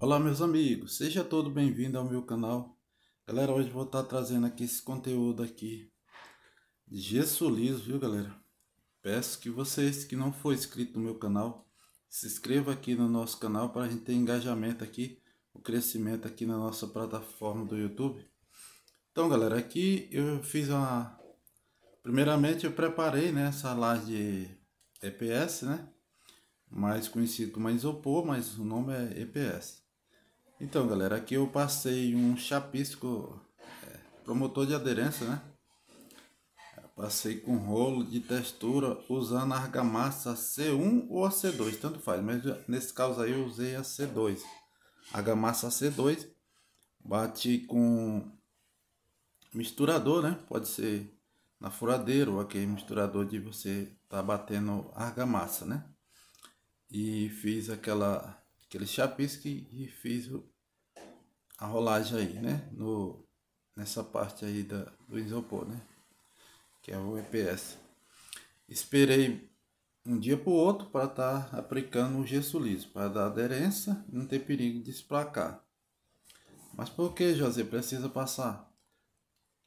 Olá meus amigos, seja todo bem-vindo ao meu canal. Galera, hoje vou estar tá trazendo aqui esse conteúdo aqui de gesso liso, viu galera? Peço que vocês que não for inscrito no meu canal, se inscreva aqui no nosso canal para a gente ter engajamento aqui, o crescimento aqui na nossa plataforma do YouTube. Então galera, aqui eu fiz uma... Primeiramente eu preparei né, essa laje EPS, né? mais conhecido como isopor, mas o nome é EPS. Então galera, aqui eu passei um chapisco é, promotor de aderência, né? passei com rolo de textura usando a argamassa C1 ou a C2, tanto faz, mas nesse caso aí eu usei a C2. Argamassa C2, bati com misturador, né? Pode ser na furadeira ou aquele misturador de você tá batendo argamassa, né? E fiz aquela aquele chapisco que fiz a rolagem aí, né? No, nessa parte aí da, do isopor, né? Que é o EPS. Esperei um dia para o outro para estar tá aplicando o gesso liso, para dar aderência e não ter perigo de esplacar. Mas por que, José, precisa passar?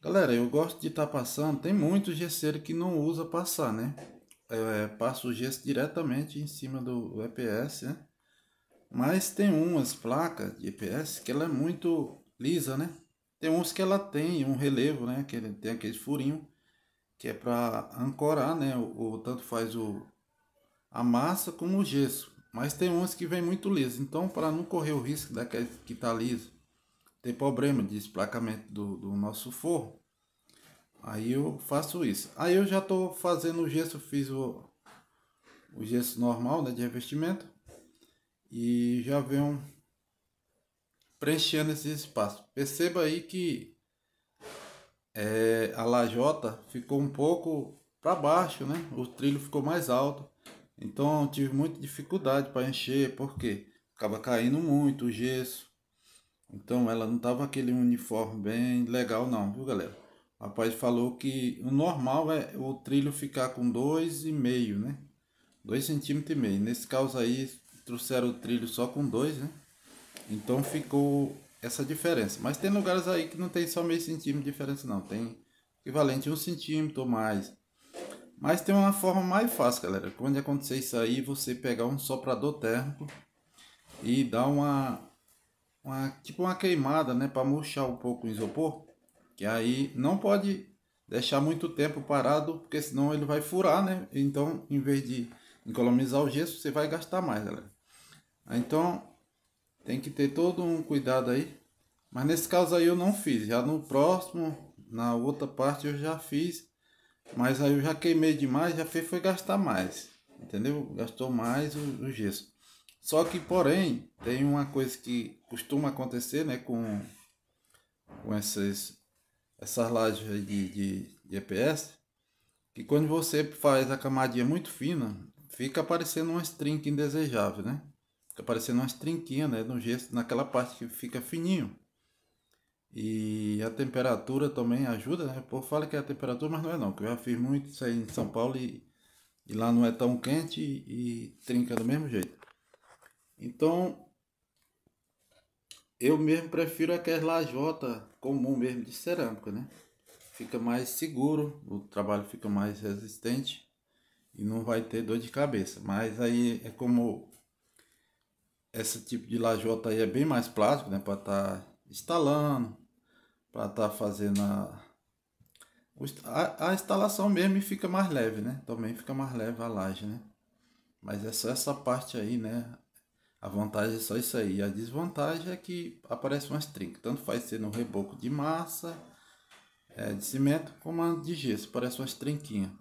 Galera, eu gosto de estar tá passando, tem muito gesseiro que não usa passar, né? É, passa o gesso diretamente em cima do EPS, né? Mas tem umas placas de EPS que ela é muito lisa, né? Tem uns que ela tem um relevo, né? Que ele tem aquele furinho que é para ancorar, né? O, o, tanto faz o a massa como o gesso. Mas tem uns que vem muito liso. Então, para não correr o risco daquele que tá liso, tem problema de esplacamento do, do nosso forro. Aí eu faço isso. Aí eu já tô fazendo o gesso, fiz o, o gesso normal, né, de revestimento e já vem preenchendo esse espaço. Perceba aí que é, a lajota ficou um pouco para baixo, né? O trilho ficou mais alto, então tive muita dificuldade para encher, porque acaba caindo muito o gesso. Então ela não tava aquele uniforme bem legal não, viu galera? O rapaz falou que o normal é o trilho ficar com 2,5, né? 2,5 cm. Nesse caso aí trouxeram o trilho só com dois, né? Então ficou essa diferença. Mas tem lugares aí que não tem só meio centímetro de diferença, não. Tem equivalente a um centímetro ou mais. Mas tem uma forma mais fácil, galera. Quando acontecer isso aí, você pegar um soprador térmico e dar uma, uma tipo uma queimada, né, para murchar um pouco o isopor, que aí não pode deixar muito tempo parado, porque senão ele vai furar, né? Então, em vez de economizar o gesso, você vai gastar mais, galera. Então, tem que ter todo um cuidado aí. Mas nesse caso aí eu não fiz. Já no próximo, na outra parte eu já fiz. Mas aí eu já queimei demais, já fez foi gastar mais. Entendeu? Gastou mais o, o gesso. Só que, porém, tem uma coisa que costuma acontecer, né? Com, com essas, essas lajes de, de, de EPS. Que quando você faz a camadinha muito fina, fica aparecendo uma string indesejável, né? Fica parecendo umas trinquinhas, né? No gesso, naquela parte que fica fininho. E a temperatura também ajuda, né? O povo fala que é a temperatura, mas não é não. Que eu já fiz muito isso aí em São Paulo e, e lá não é tão quente e, e trinca do mesmo jeito. Então, eu mesmo prefiro aquelas lajotas comum mesmo de cerâmica, né? Fica mais seguro, o trabalho fica mais resistente e não vai ter dor de cabeça. Mas aí é como esse tipo de lajota aí é bem mais plástico, né? Para estar tá instalando, para estar tá fazendo a, a, a, instalação mesmo fica mais leve, né? Também fica mais leve a laje, né? Mas é só essa parte aí, né? A vantagem é só isso aí. A desvantagem é que aparece umas trincas. Tanto faz ser no reboco de massa, é, de cimento, como de gesso. Parece umas trinquinhas.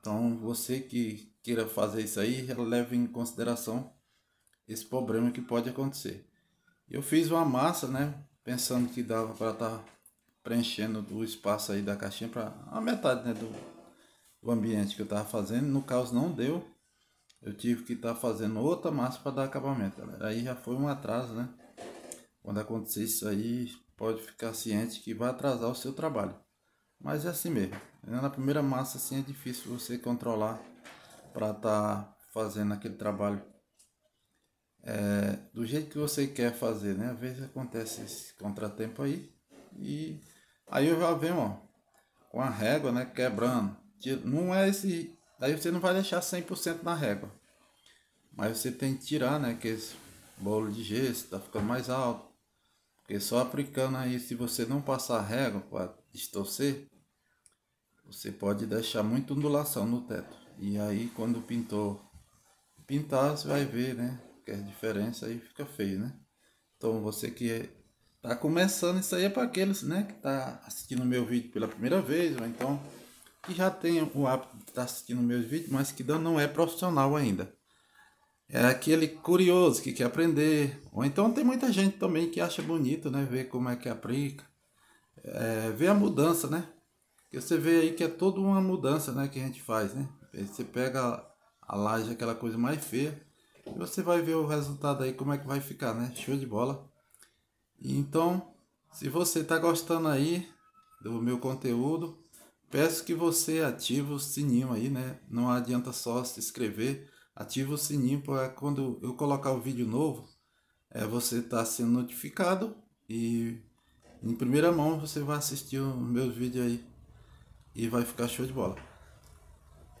Então você que queira fazer isso aí, leve em consideração esse problema que pode acontecer. Eu fiz uma massa, né? Pensando que dava para estar tá preenchendo o espaço aí da caixinha para a metade né, do, do ambiente que eu estava fazendo. No caso não deu. Eu tive que estar tá fazendo outra massa para dar acabamento, galera. Aí já foi um atraso, né? Quando acontecer isso aí, pode ficar ciente que vai atrasar o seu trabalho. Mas é assim mesmo. Né, na primeira massa assim é difícil você controlar para estar tá fazendo aquele trabalho é, do jeito que você quer fazer, né? Às vezes acontece esse contratempo aí e aí eu já venho, ó, com a régua, né, quebrando. Não é esse, daí você não vai deixar 100% na régua. Mas você tem que tirar, né, que esse bolo de gesso tá ficando mais alto. Porque só aplicando aí, se você não passar a régua para distorcer, você pode deixar muita ondulação no teto. E aí quando o pintor pintar, você vai ver, né? a diferença aí fica feio, né? Então você que é, tá começando, isso aí é para aqueles, né, que tá assistindo meu vídeo pela primeira vez, ou então que já tem o hábito de estar tá assistindo meus vídeos, mas que não é profissional ainda. É aquele curioso que quer aprender, ou então tem muita gente também que acha bonito, né, ver como é que aplica, é, ver a mudança, né? Que você vê aí que é toda uma mudança, né, que a gente faz, né? Você pega a laje, aquela coisa mais feia, e você vai ver o resultado aí, como é que vai ficar, né? Show de bola! Então, se você está gostando aí do meu conteúdo, peço que você ative o sininho aí, né? Não adianta só se inscrever, ative o sininho para quando eu colocar o vídeo novo, é você tá sendo notificado e em primeira mão você vai assistir os meus vídeos aí e vai ficar show de bola.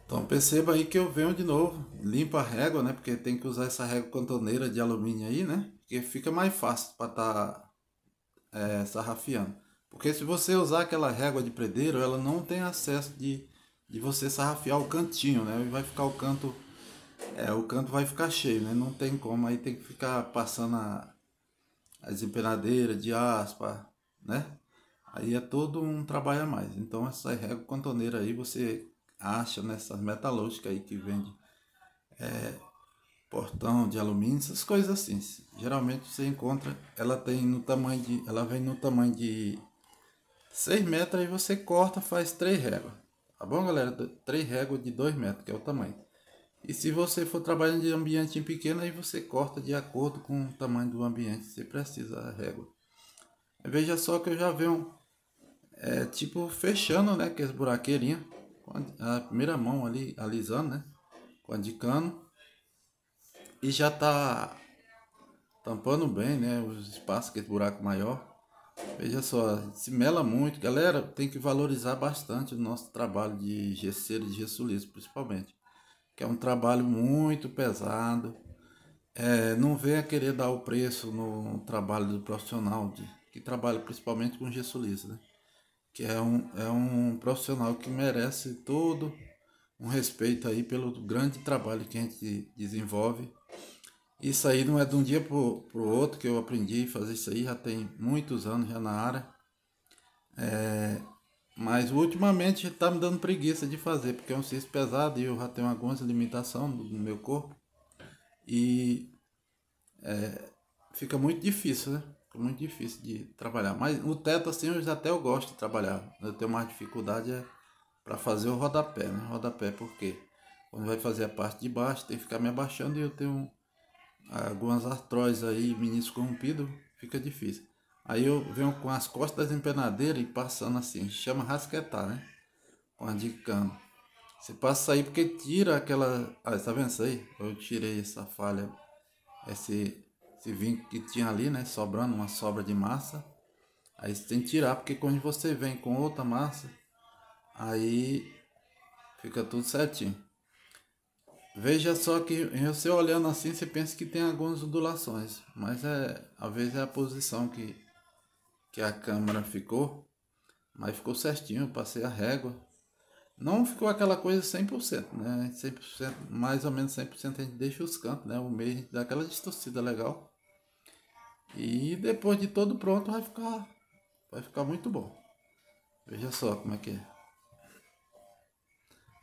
Então perceba aí que eu venho de novo, limpo a régua, né? Porque tem que usar essa régua cantoneira de alumínio aí, né? Porque fica mais fácil para estar tá, é, sarrafiando. Porque se você usar aquela régua de predeiro, ela não tem acesso de, de você sarrafiar o cantinho, né? E vai ficar o canto, é, o canto vai ficar cheio, né? Não tem como, aí tem que ficar passando a, as empenadeiras de aspa, né? Aí é todo um trabalho a mais. Então essa régua cantoneira aí você acha nessas metalúrgicas aí que vende é, portão de alumínio, essas coisas assim. Geralmente você encontra, ela tem no tamanho de. Ela vem no tamanho de 6 metros e você corta, faz 3 réguas. Tá bom, galera? 3 réguas de 2 metros, que é o tamanho. E se você for trabalhando de ambiente pequeno, aí você corta de acordo com o tamanho do ambiente, você precisa a régua. Veja só que eu já um. é, tipo, fechando, né, que as é buraqueirinhas a primeira mão ali alisando, né? Com a de cano. E já tá tampando bem, né? Os espaços, aquele buraco maior. Veja só, se mela muito. Galera, tem que valorizar bastante o nosso trabalho de gesseiro e de liso, principalmente. Que é um trabalho muito pesado. É, não venha querer dar o preço no trabalho do profissional de, que trabalha principalmente com gesso liso, né? que é um, é um profissional que merece todo um respeito aí pelo grande trabalho que a gente desenvolve. Isso aí não é de um dia para o outro que eu aprendi a fazer isso aí, já tem muitos anos já na área. É, mas ultimamente está me dando preguiça de fazer, porque é um cisto pesado e eu já tenho algumas limitações no meu corpo. E é, fica muito difícil, né? É muito difícil de trabalhar. Mas o teto, assim, eu até eu gosto de trabalhar. Eu tenho mais dificuldade é para fazer o rodapé, né? Rodapé, porque quando vai fazer a parte de baixo, tem que ficar me abaixando e eu tenho algumas artroses aí, menisco corrompido, fica difícil. Aí eu venho com as costas empenadeira e passando assim, chama rasquetar, né? Com a de cano. Você passa aí porque tira aquela. Ah, tá vendo isso aí? Eu tirei essa falha, esse, se vir que tinha ali, né? Sobrando uma sobra de massa. Aí você tem que tirar, porque quando você vem com outra massa, aí fica tudo certinho. Veja só que você olhando assim, você pensa que tem algumas ondulações, mas é, às vezes é a posição que, que a câmera ficou, mas ficou certinho, eu passei a régua. Não ficou aquela coisa 100%, né? 100%, mais ou menos 100% a gente deixa os cantos, né? O meio daquela dá aquela distorcida legal. E depois de todo pronto vai ficar, vai ficar muito bom. Veja só como é que é.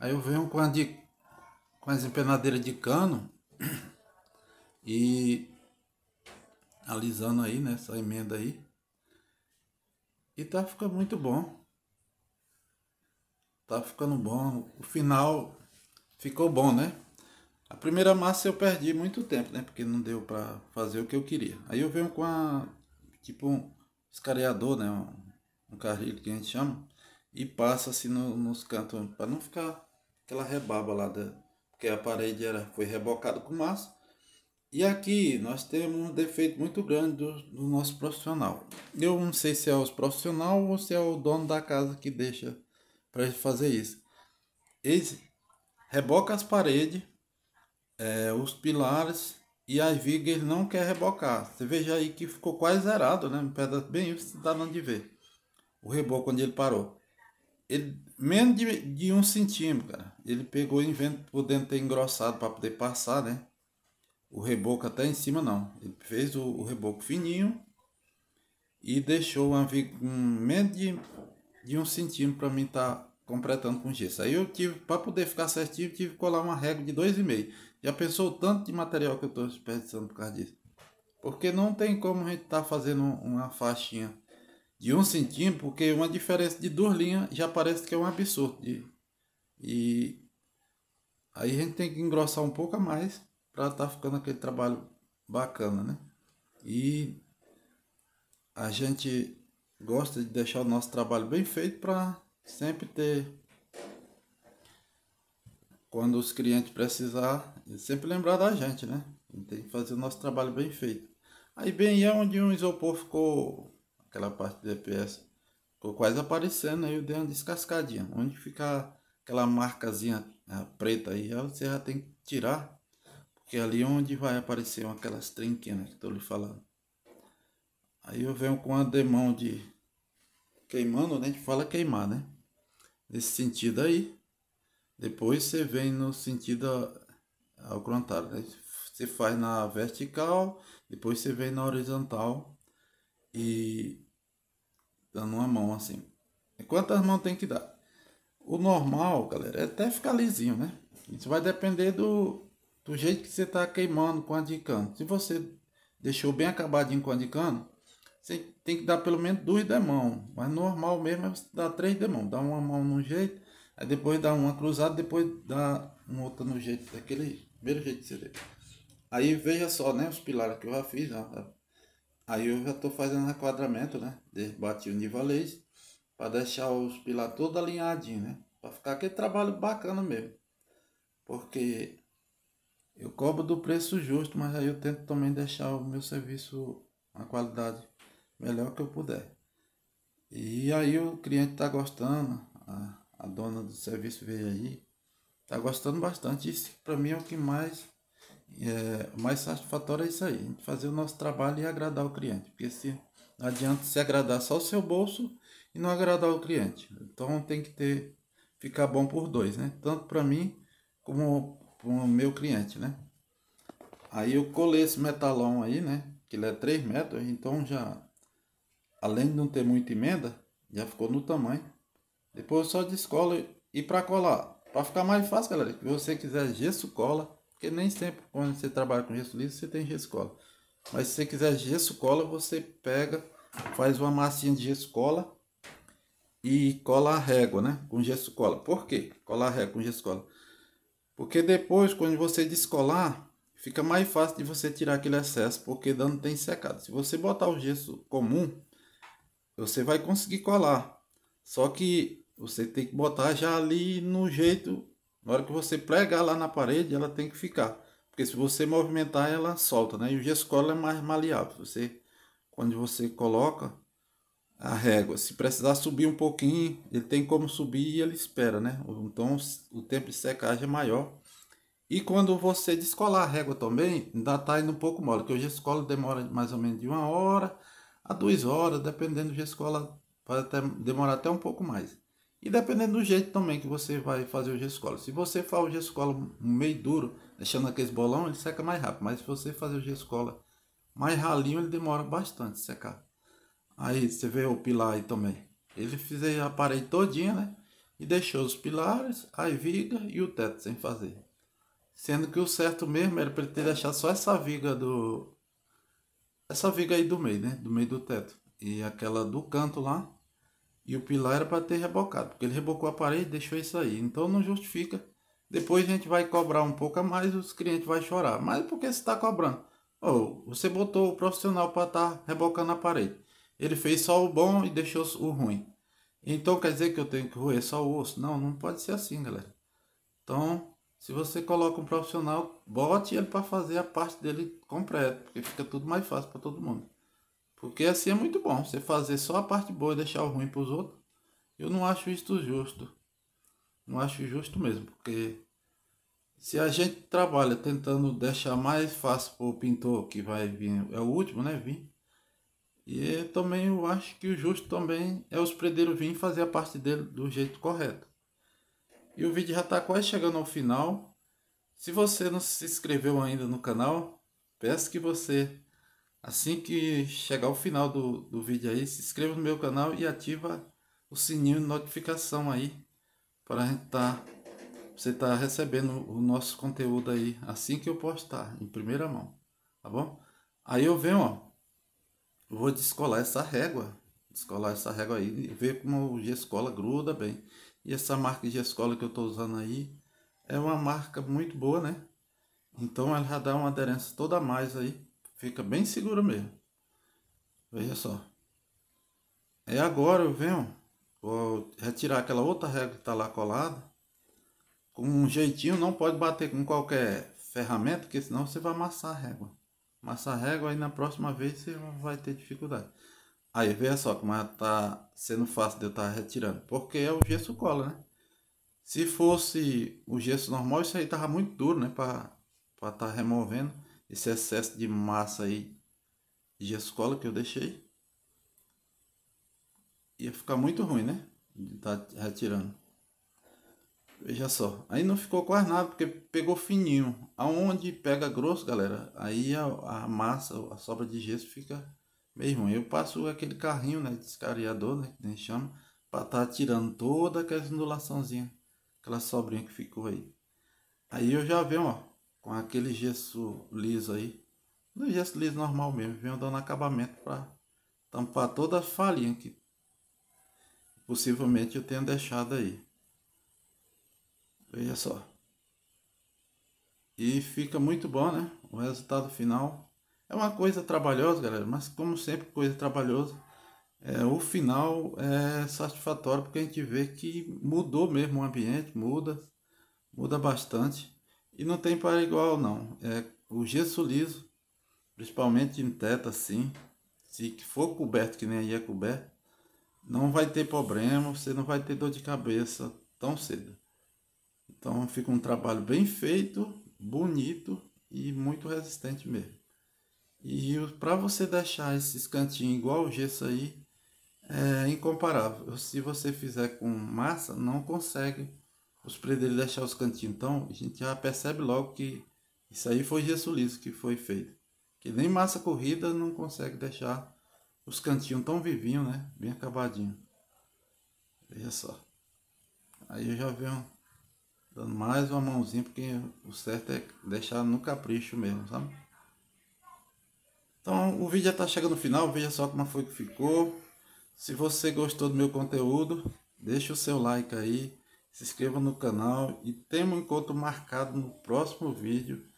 Aí eu venho com, a de, com as empenadeiras de cano e alisando aí, né? Essa emenda aí. E tá ficando muito bom. Tá ficando bom. O final ficou bom, né? A primeira massa eu perdi muito tempo, né? Porque não deu para fazer o que eu queria. Aí eu venho com a tipo um escareador, né? Um, um que a gente chama e passa assim no, nos cantos para não ficar aquela rebaba lá da porque a parede era foi rebocado com massa. E aqui nós temos um defeito muito grande do, do nosso profissional. Eu não sei se é os profissional ou se é o dono da casa que deixa para fazer isso. Eles reboca as paredes é, os pilares e as vigas não quer rebocar. Você veja aí que ficou quase zerado, né? Um pedaço bem isso dá não de ver. O reboco onde ele parou. Ele, menos de, de um centímetro, cara. Ele pegou o invento podendo ter engrossado para poder passar, né? O reboco até em cima não. Ele fez o, o reboco fininho e deixou uma viga um, menos de, de um centímetro para mim estar tá completando com gesso. Aí eu tive, para poder ficar certinho, tive que colar uma régua de 2,5. Já pensou o tanto de material que eu estou desperdiçando por causa disso? Porque não tem como a gente estar tá fazendo uma faixinha de um centímetro, porque uma diferença de duas linhas já parece que é um absurdo. E aí a gente tem que engrossar um pouco a mais para estar tá ficando aquele trabalho bacana, né? E a gente gosta de deixar o nosso trabalho bem feito para sempre ter quando os clientes precisar é sempre lembrar da gente, né? tem que fazer o nosso trabalho bem feito. Aí bem é onde um isopor ficou, aquela parte do EPS, ficou quase aparecendo, aí eu dei uma descascadinha. Onde fica aquela marcazinha né, preta aí, você já tem que tirar, porque é ali onde vai aparecer aquelas trinquinhas né, que estou lhe falando. Aí eu venho com a demão de queimando, né? A gente fala queimar, né? Nesse sentido aí. Depois você vem no sentido ao contrário. Né? Você faz na vertical, depois você vem na horizontal e dando uma mão assim. Quantas mãos tem que dar? O normal, galera, é até ficar lisinho, né? Isso vai depender do, do jeito que você está queimando com a de cano. Se você deixou bem acabadinho com a de cano, você tem que dar pelo menos duas demão. Mas normal mesmo é você dar três demão. Dá uma mão num jeito, aí depois dá uma cruzada, depois dá uma outra no jeito daquele primeiro jeito que Aí veja só, né? Os pilares que eu já fiz, ó. Aí eu já tô fazendo requadramento, né? Bati o nivelês para deixar os pilares todos alinhadinhos, né? Para ficar aquele trabalho bacana mesmo. Porque eu cobro do preço justo, mas aí eu tento também deixar o meu serviço a qualidade melhor que eu puder. E aí o cliente tá gostando, a, a dona do serviço veio aí, tá gostando bastante. Isso para mim é o que mais é, mais satisfatório é isso aí, a gente fazer o nosso trabalho e agradar o cliente, porque se não adianta se agradar só o seu bolso e não agradar o cliente. Então tem que ter ficar bom por dois, né? Tanto para mim como para o meu cliente, né? Aí eu colei esse metalão aí, né? Que ele é 3 metros, então já além de não ter muita emenda, já ficou no tamanho. Depois só descola e para colar, para ficar mais fácil, galera, se você quiser gesso cola, porque nem sempre quando você trabalha com gesso liso, você tem gesso cola. Mas se você quiser gesso cola, você pega, faz uma massinha de gesso cola e cola a régua, né? Com gesso cola. Por quê? Colar a régua com gesso cola. Porque depois, quando você descolar, fica mais fácil de você tirar aquele excesso, porque dando tem secado. Se você botar o gesso comum, você vai conseguir colar. Só que você tem que botar já ali no jeito, na hora que você pregar lá na parede, ela tem que ficar. Porque se você movimentar, ela solta, né? E o cola é mais maleável. Você, quando você coloca a régua, se precisar subir um pouquinho, ele tem como subir e ele espera, né? Então o tempo de secagem é maior. E quando você descolar a régua também, ainda está indo um pouco mole, porque o cola demora mais ou menos de uma hora a duas horas, dependendo do cola pode até, demorar até um pouco mais. E dependendo do jeito também que você vai fazer o gescolo. Se você for o gescolo meio duro, deixando aqueles bolão, ele seca mais rápido. Mas se você fazer o gescola mais ralinho, ele demora bastante secar. Aí você vê o pilar aí também. Ele fez a parede todinha, né? E deixou os pilares, a viga e o teto sem fazer. Sendo que o certo mesmo era para ele ter deixado só essa viga do... Essa viga aí do meio, né? Do meio do teto. E aquela do canto lá, e o pilar era para ter rebocado, porque ele rebocou a parede deixou isso aí. Então não justifica. Depois a gente vai cobrar um pouco a mais os clientes vão chorar. Mas por que você está cobrando? Oh, você botou o profissional para estar tá rebocando a parede. Ele fez só o bom e deixou o ruim. Então quer dizer que eu tenho que roer só o osso? Não, não pode ser assim, galera. Então, se você coloca um profissional, bote ele para fazer a parte dele completa, porque fica tudo mais fácil para todo mundo. Porque assim é muito bom, você fazer só a parte boa e deixar o ruim para os outros. Eu não acho isto justo. Não acho justo mesmo, porque se a gente trabalha tentando deixar mais fácil para o pintor que vai vir, é o último, né, vir. E eu é também eu acho que o justo também é os predeiros vir fazer a parte dele do jeito correto. E o vídeo já está quase chegando ao final. Se você não se inscreveu ainda no canal, peço que você Assim que chegar ao final do, do vídeo aí, se inscreva no meu canal e ativa o sininho de notificação aí para a gente tá você tá recebendo o nosso conteúdo aí assim que eu postar em primeira mão, tá bom? Aí eu venho, ó, vou descolar essa régua, descolar essa régua aí e ver como o G-Escola gruda bem. E essa marca G-Escola que eu tô usando aí é uma marca muito boa, né? Então ela já dá uma aderência toda a mais aí Fica bem segura mesmo. Veja só. É agora eu venho vou retirar aquela outra régua que está lá colada. Com um jeitinho, não pode bater com qualquer ferramenta, porque senão você vai amassar a régua. Amassar a régua aí na próxima vez você vai ter dificuldade. Aí veja só como está sendo fácil de eu estar tá retirando. Porque é o gesso cola, né? Se fosse o gesso normal, isso aí tava muito duro, né? Para estar tá removendo esse excesso de massa aí de escola que eu deixei. Ia ficar muito ruim, né? De estar tá retirando. Veja só. Aí não ficou quase nada, porque pegou fininho. Aonde pega grosso, galera, aí a, a massa, a sobra de gesso fica meio ruim. Eu passo aquele carrinho, né? Descariador, né? Que nem chama. Pra estar tá tirando toda aquela ondulaçãozinha. Aquela sobrinha que ficou aí. Aí eu já venho, ó com aquele gesso liso aí. No gesso liso normal mesmo, venho dando acabamento para tampar toda a falhinha que possivelmente eu tenha deixado aí. Veja só. E fica muito bom, né? O resultado final. É uma coisa trabalhosa, galera, mas como sempre, coisa trabalhosa. É, o final é satisfatório porque a gente vê que mudou mesmo o ambiente, muda, muda bastante. E não tem para igual não. É o gesso liso, principalmente em teto assim, se for coberto que nem aí é coberto, não vai ter problema, você não vai ter dor de cabeça tão cedo. Então fica um trabalho bem feito, bonito e muito resistente mesmo. E para você deixar esses cantinhos igual o gesso aí, é incomparável. Se você fizer com massa, não consegue os predeiros deixar os cantinhos. Então a gente já percebe logo que isso aí foi gessuliço que foi feito. Que nem massa corrida não consegue deixar os cantinhos tão vivinhos, né? Bem acabadinho. Veja só. Aí eu já venho dando mais uma mãozinha, porque o certo é deixar no capricho mesmo, sabe? Então o vídeo já está chegando no final, veja só como foi que ficou. Se você gostou do meu conteúdo, deixa o seu like aí se inscreva no canal e tenha um encontro marcado no próximo vídeo